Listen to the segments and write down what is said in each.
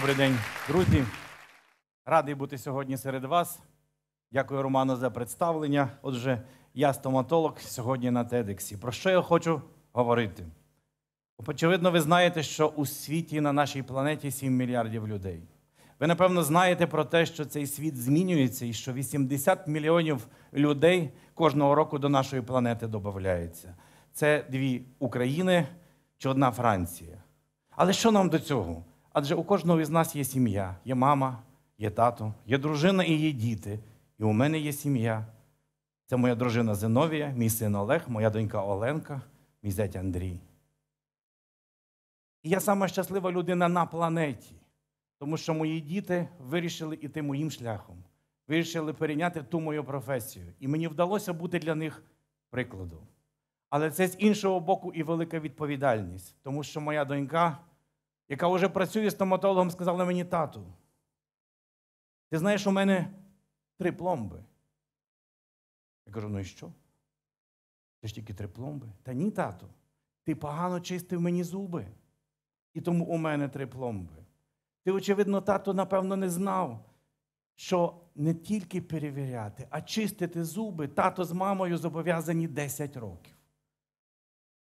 Добрий день, друзі. Радий бути сьогодні серед вас. Дякую, Роману, за представлення. Отже, я стоматолог сьогодні на Тедексі. Про що я хочу говорити? Очевидно, ви знаєте, що у світі на нашій планеті 7 мільярдів людей. Ви, напевно, знаєте про те, що цей світ змінюється і що 80 мільйонів людей кожного року до нашої планети додається. Це дві України чи одна Франція. Але що нам до цього? Адже у кожного із нас є сім'я, є мама, є тато, є дружина і є діти. І у мене є сім'я. Це моя дружина Зиновія, мій син Олег, моя донька Оленка, мій зять Андрій. І я сама щаслива людина на планеті, тому що мої діти вирішили іти моїм шляхом, вирішили перейняти ту мою професію. І мені вдалося бути для них прикладом. Але це з іншого боку і велика відповідальність, тому що моя донька яка вже працює стоматологом, сказала мені тату. Ти знаєш, у мене три пломби. Я кажу, ну і що? Це ж тільки три пломби. Та ні, тату, ти погано чистив мені зуби. І тому у мене три пломби. Ти, очевидно, тато, напевно, не знав, що не тільки перевіряти, а чистити зуби тато з мамою зобов'язані 10 років.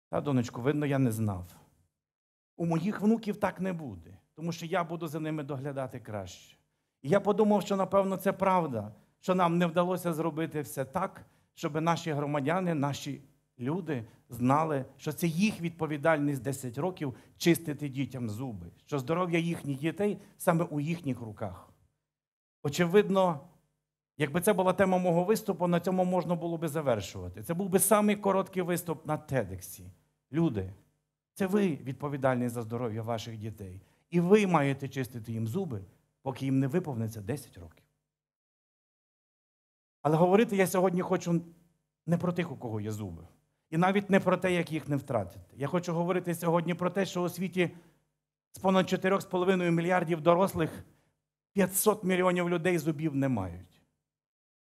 Та, донечку, видно, я не знав у моїх внуків так не буде, тому що я буду за ними доглядати краще. І я подумав, що, напевно, це правда, що нам не вдалося зробити все так, щоб наші громадяни, наші люди знали, що це їх відповідальність 10 років чистити дітям зуби, що здоров'я їхніх дітей саме у їхніх руках. Очевидно, якби це була тема мого виступу, на цьому можна було би завершувати. Це був би самий короткий виступ на Тедексі. Люди. Це ви відповідальні за здоров'я ваших дітей. І ви маєте чистити їм зуби, поки їм не виповниться 10 років. Але говорити я сьогодні хочу не про тих, у кого є зуби. І навіть не про те, як їх не втратити. Я хочу говорити сьогодні про те, що у світі з понад 4,5 мільярдів дорослих 500 мільйонів людей зубів не мають.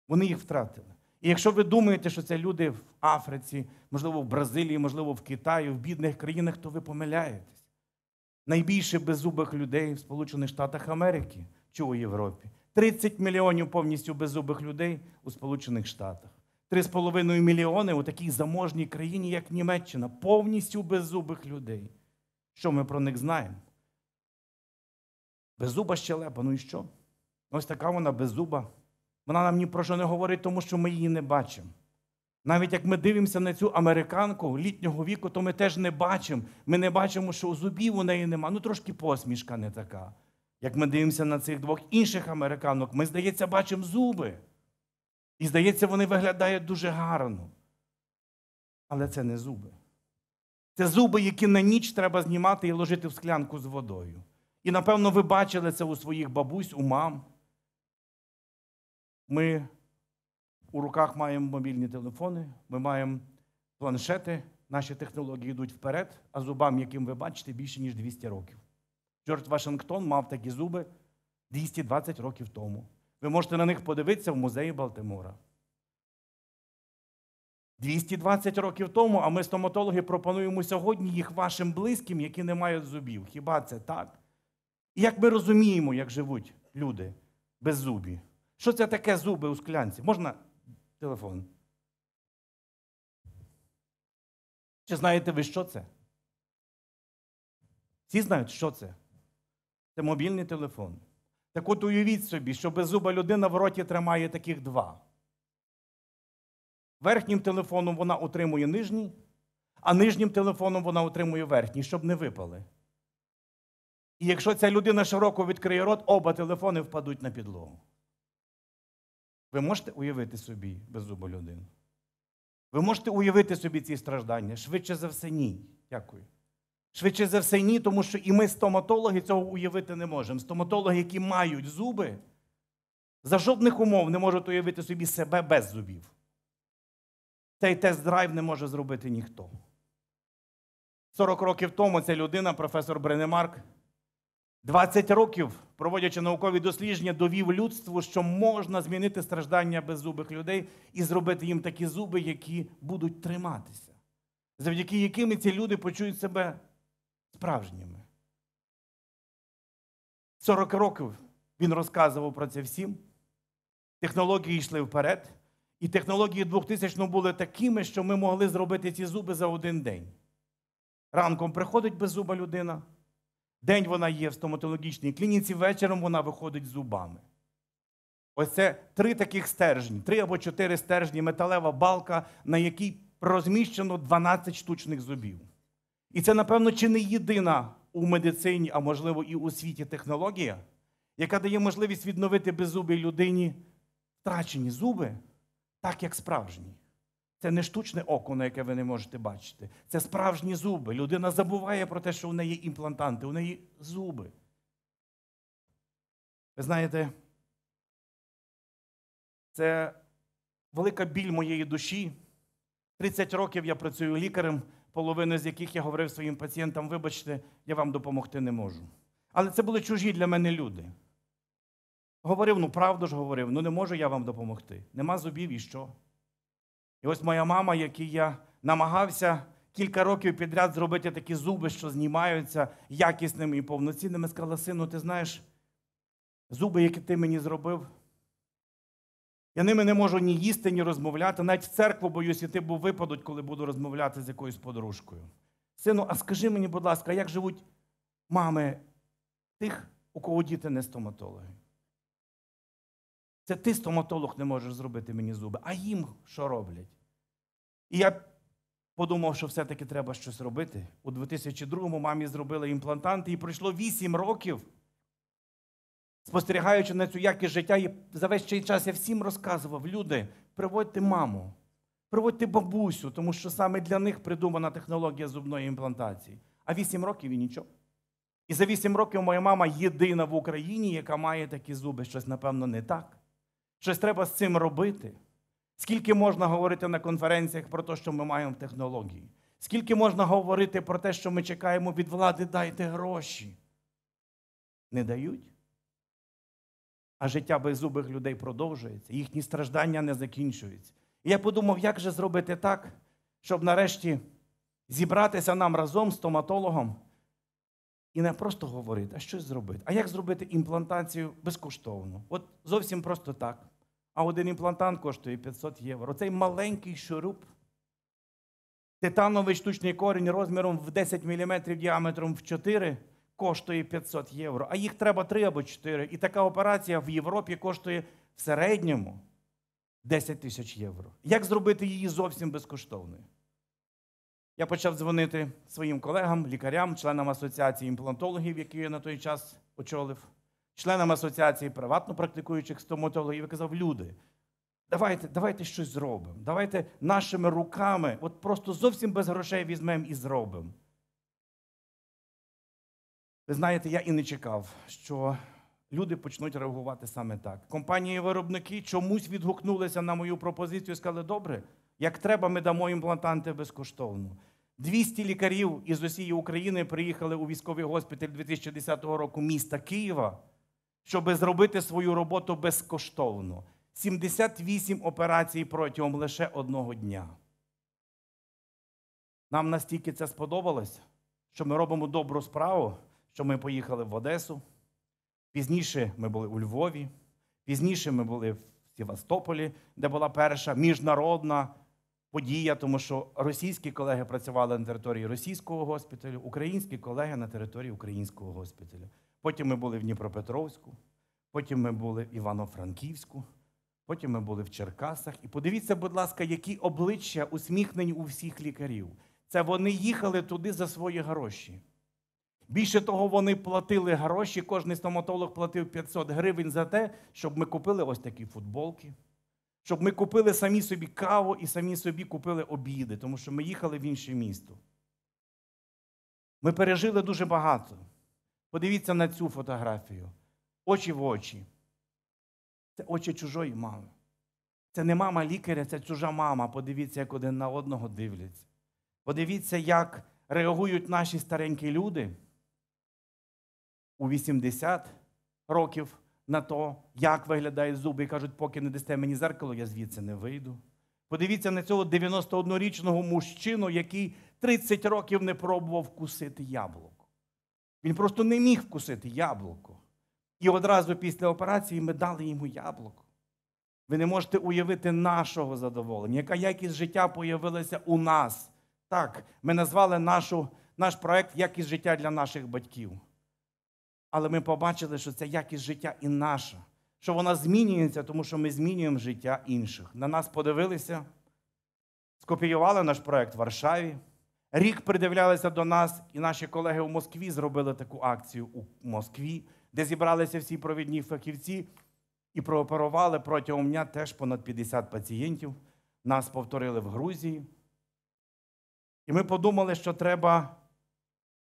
Вони їх втратили. І якщо ви думаєте, що це люди в Африці, можливо, в Бразилії, можливо, в Китаї, в бідних країнах, то ви помиляєтесь. Найбільше беззубих людей в Сполучених Штатах Америки чи у Європі. 30 мільйонів повністю беззубих людей у Сполучених Штатах. 3,5 мільйони у такій заможній країні, як Німеччина, повністю беззубих людей. Що ми про них знаємо? Беззуба щелепа, ну і що? Ось така вона беззуба. Вона нам ні про що не говорить, тому що ми її не бачимо. Навіть як ми дивимося на цю американку літнього віку, то ми теж не бачимо. Ми не бачимо, що у зубів у неї нема. Ну трошки посмішка не така. Як ми дивимося на цих двох інших американок, ми, здається, бачимо зуби. І, здається, вони виглядають дуже гарно. Але це не зуби. Це зуби, які на ніч треба знімати і ложити в склянку з водою. І, напевно, ви бачили це у своїх бабусь, у мам. Ми у руках маємо мобільні телефони, ми маємо планшети, наші технології йдуть вперед, а зубам, яким ви бачите, більше ніж 200 років. Джордж Вашингтон мав такі зуби 220 років тому. Ви можете на них подивитися в музеї Балтимора. 220 років тому, а ми стоматологи пропонуємо сьогодні їх вашим близьким, які не мають зубів. Хіба це так? І як ми розуміємо, як живуть люди без зубів? Що це таке зуби у склянці? Можна телефон? Чи знаєте ви, що це? Всі знають, що це? Це мобільний телефон. Так от уявіть собі, що без зуба людина в роті тримає таких два. Верхнім телефоном вона отримує нижній, а нижнім телефоном вона отримує верхній, щоб не випали. І якщо ця людина широко відкриє рот, оба телефони впадуть на підлогу. Ви можете уявити собі беззубу людину? Ви можете уявити собі ці страждання? Швидше за все, ні. Дякую. Швидше за все, ні, тому що і ми, стоматологи, цього уявити не можемо. Стоматологи, які мають зуби, за жодних умов не можуть уявити собі себе без зубів. Цей тест-драйв не може зробити ніхто. 40 років тому ця людина, професор Бренемарк, 20 років, проводячи наукові дослідження, довів людству, що можна змінити страждання беззубих людей і зробити їм такі зуби, які будуть триматися, завдяки яким ці люди почують себе справжніми. 40 років він розказував про це всім. Технології йшли вперед. І технології 2000 були такими, що ми могли зробити ці зуби за один день. Ранком приходить беззуба людина. День вона є в стоматологічній клініці, вечором вона виходить з зубами. Ось це три таких стержні, три або чотири стержні металева балка, на якій розміщено 12 штучних зубів. І це, напевно, чи не єдина у медицині, а можливо і у світі технологія, яка дає можливість відновити беззубій людині втрачені зуби, так як справжні. Це не штучне око, на яке ви не можете бачити. Це справжні зуби. Людина забуває про те, що в неї імплантанти, у неї зуби. Ви знаєте, це велика біль моєї душі. 30 років я працюю лікарем, половину з яких я говорив своїм пацієнтам, вибачте, я вам допомогти не можу. Але це були чужі для мене люди. Говорив, ну правду ж говорив, ну не можу я вам допомогти. Нема зубів і що? І ось моя мама, якій я намагався кілька років підряд зробити такі зуби, що знімаються якісними і повноцінними, сказала: сину, ти знаєш, зуби, які ти мені зробив. Я ними не можу ні їсти, ні розмовляти. Навіть в церкву боюсь, іти, бо випадуть, коли буду розмовляти з якоюсь подружкою. Сину, а скажи мені, будь ласка, як живуть мами тих, у кого діти не стоматологи? Це ти стоматолог не можеш зробити мені зуби, а їм що роблять? І я подумав, що все-таки треба щось робити. У 2002-му мамі зробили імплантанти, і пройшло 8 років. Спостерігаючи на цю якість життя, і за весь цей час я всім розказував: люди, приводьте маму, приводьте бабусю, тому що саме для них придумана технологія зубної імплантації. А 8 років і нічого. І за 8 років моя мама єдина в Україні, яка має такі зуби, щось, напевно, не так. Щось треба з цим робити. Скільки можна говорити на конференціях про те, що ми маємо технології? Скільки можна говорити про те, що ми чекаємо від влади, дайте гроші? Не дають? А життя беззубих людей продовжується, їхні страждання не закінчуються. І я подумав, як же зробити так, щоб нарешті зібратися нам разом з стоматологом і не просто говорити, а щось зробити. А як зробити імплантацію безкоштовно? От зовсім просто так. А один імплантант коштує 500 євро. Цей маленький шуруп, титановий штучний корінь розміром в 10 мм діаметром в 4 коштує 500 євро. А їх треба 3 або 4. І така операція в Європі коштує в середньому 10 тисяч євро. Як зробити її зовсім безкоштовною? Я почав дзвонити своїм колегам, лікарям, членам асоціації імплантологів, які я на той час очолив, членам асоціації приватно практикуючих стоматологів і казав, люди, давайте давайте щось зробимо. Давайте нашими руками, от просто зовсім без грошей візьмемо і зробимо. Ви знаєте, я і не чекав, що люди почнуть реагувати саме так. Компанії-виробники чомусь відгукнулися на мою пропозицію і сказали, добре. Як треба, ми дамо імплантанти безкоштовно. 200 лікарів із усієї України приїхали у військовий госпіталь 2010 року міста Києва, щоб зробити свою роботу безкоштовно. 78 операцій протягом лише одного дня. Нам настільки це сподобалось, що ми робимо добру справу, що ми поїхали в Одесу. Пізніше ми були у Львові, пізніше ми були в Севастополі, де була перша міжнародна подія, тому що російські колеги працювали на території російського госпіталю, українські колеги на території українського госпіталю. Потім ми були в Дніпропетровську, потім ми були в Івано-Франківську, потім ми були в Черкасах. І подивіться, будь ласка, які обличчя усміхнені у всіх лікарів. Це вони їхали туди за свої гроші. Більше того, вони платили гроші. Кожний стоматолог платив 500 гривень за те, щоб ми купили ось такі футболки щоб ми купили самі собі каву і самі собі купили обіди, тому що ми їхали в інше місто. Ми пережили дуже багато. Подивіться на цю фотографію. Очі в очі. Це очі чужої мами. Це не мама лікаря, це чужа мама. Подивіться, як один на одного дивляться. Подивіться, як реагують наші старенькі люди у 80 років на то, як виглядають зуби, і кажуть, поки не дасте мені зеркало, я звідси не вийду. Подивіться на цього 91-річного мужчину, який 30 років не пробував кусити яблуко. Він просто не міг вкусити яблуко. І одразу після операції ми дали йому яблуко. Ви не можете уявити нашого задоволення, яка якість життя появилася у нас. Так, ми назвали нашу, наш проект Якість життя для наших батьків. Але ми побачили, що це якість життя і наша, що вона змінюється, тому що ми змінюємо життя інших. На нас подивилися, скопіювали наш проект в Варшаві. Рік придивлялися до нас, і наші колеги в Москві зробили таку акцію у Москві, де зібралися всі провідні фахівці і прооперували протягом дня теж понад 50 пацієнтів. Нас повторили в Грузії. І ми подумали, що треба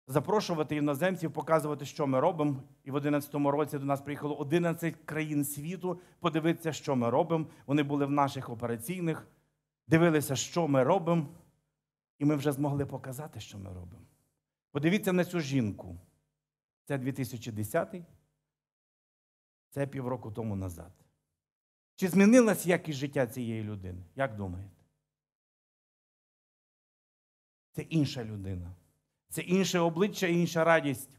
запрошувати іноземців, показувати, що ми робимо. І в 2011 році до нас приїхало 11 країн світу подивитися, що ми робимо. Вони були в наших операційних, дивилися, що ми робимо, і ми вже змогли показати, що ми робимо. Подивіться на цю жінку. Це 2010-й, це півроку тому назад. Чи змінилась якість життя цієї людини? Як думаєте? Це інша людина це інше обличчя інша радість.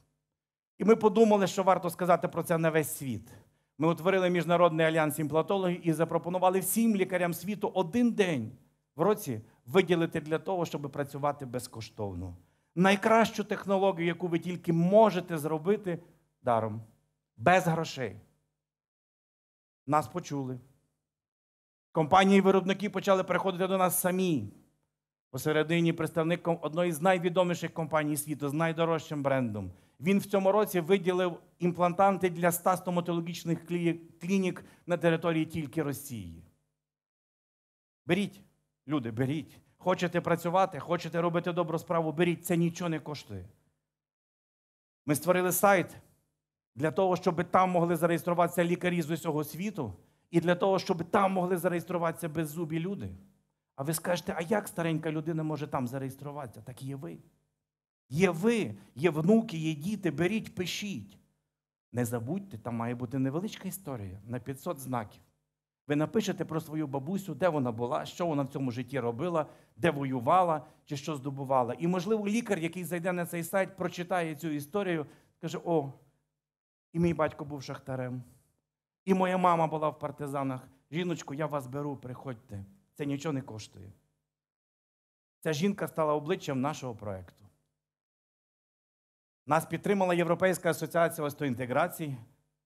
І ми подумали, що варто сказати про це на весь світ. Ми утворили міжнародний альянс імплантологів і запропонували всім лікарям світу один день в році виділити для того, щоб працювати безкоштовно. Найкращу технологію, яку ви тільки можете зробити даром, без грошей. Нас почули. Компанії-виробники почали приходити до нас самі посередині представником одної з найвідоміших компаній світу з найдорожчим брендом. Він в цьому році виділив імплантанти для 100 стоматологічних клінік на території тільки Росії. Беріть, люди, беріть. Хочете працювати, хочете робити добру справу, беріть, це нічого не коштує. Ми створили сайт для того, щоб там могли зареєструватися лікарі з усього світу, і для того, щоб там могли зареєструватися беззубі люди. А ви скажете, а як старенька людина може там зареєструватися? Так є ви. Є ви, є внуки, є діти, беріть, пишіть. Не забудьте, там має бути невеличка історія на 500 знаків. Ви напишете про свою бабусю, де вона була, що вона в цьому житті робила, де воювала чи що здобувала. І, можливо, лікар, який зайде на цей сайт, прочитає цю історію, скаже: О, і мій батько був шахтарем, і моя мама була в партизанах. Жіночку, я вас беру, приходьте. Це нічого не коштує. Ця жінка стала обличчям нашого проєкту. Нас підтримала Європейська асоціація востоінтеграції.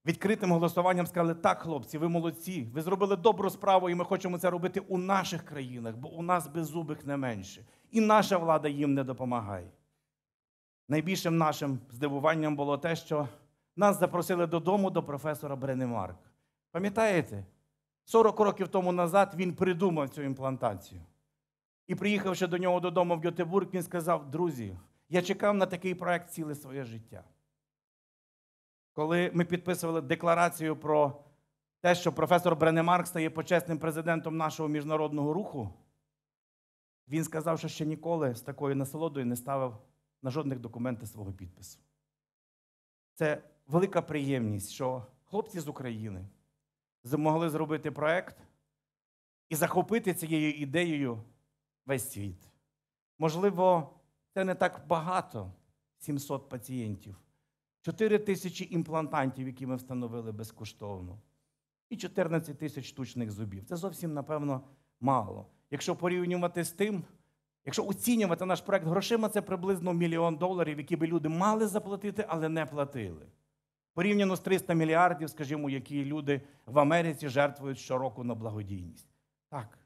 Відкритим голосуванням сказали, так, хлопці, ви молодці, ви зробили добру справу, і ми хочемо це робити у наших країнах, бо у нас беззубих не менше. І наша влада їм не допомагає. Найбільшим нашим здивуванням було те, що нас запросили додому до професора Бренемарк. Пам'ятаєте? 40 років тому назад він придумав цю імплантацію. І приїхавши до нього додому в Гьотебург, він сказав: друзі, я чекав на такий проект ціле своє життя. Коли ми підписували декларацію про те, що професор Бренемарк стає почесним президентом нашого міжнародного руху, він сказав, що ще ніколи з такою насолодою не ставив на жодних документи свого підпису. Це велика приємність, що хлопці з України змогли зробити проект і захопити цією ідеєю весь світ. Можливо, це не так багато 700 пацієнтів, 4 тисячі імплантантів, які ми встановили безкоштовно, і 14 тисяч штучних зубів. Це зовсім, напевно, мало. Якщо порівнювати з тим, якщо оцінювати наш проект грошима, це приблизно мільйон доларів, які би люди мали заплатити, але не платили. Порівняно з 300 мільярдів, скажімо, які люди в Америці жертвують щороку на благодійність. Так.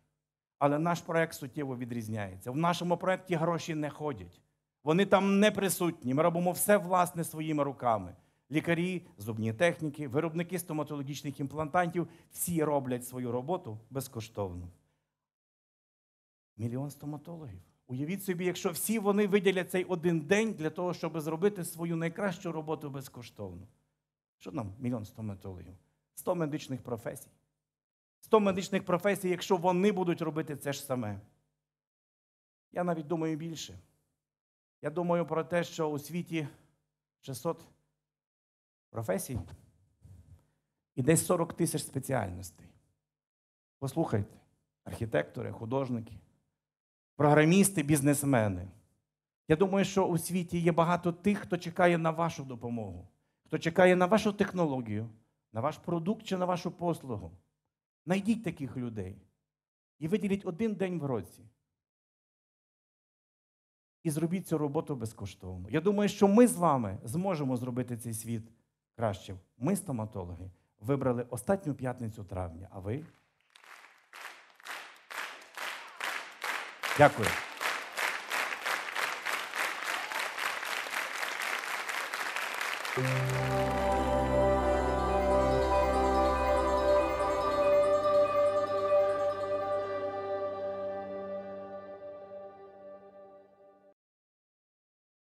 Але наш проект суттєво відрізняється. В нашому проєкті гроші не ходять. Вони там не присутні. Ми робимо все власне своїми руками. Лікарі, зубні техніки, виробники стоматологічних імплантантів всі роблять свою роботу безкоштовно. Мільйон стоматологів. Уявіть собі, якщо всі вони виділять цей один день для того, щоб зробити свою найкращу роботу безкоштовно. Що нам мільйон стоматологів? 100 медичних професій. 100 медичних професій, якщо вони будуть робити це ж саме. Я навіть думаю більше. Я думаю про те, що у світі 600 професій і десь 40 тисяч спеціальностей. Послухайте, архітектори, художники, програмісти, бізнесмени. Я думаю, що у світі є багато тих, хто чекає на вашу допомогу хто чекає на вашу технологію, на ваш продукт чи на вашу послугу. Найдіть таких людей і виділіть один день в році. І зробіть цю роботу безкоштовно. Я думаю, що ми з вами зможемо зробити цей світ кращим. Ми, стоматологи, вибрали останню п'ятницю травня. А ви? Дякую. Thank you.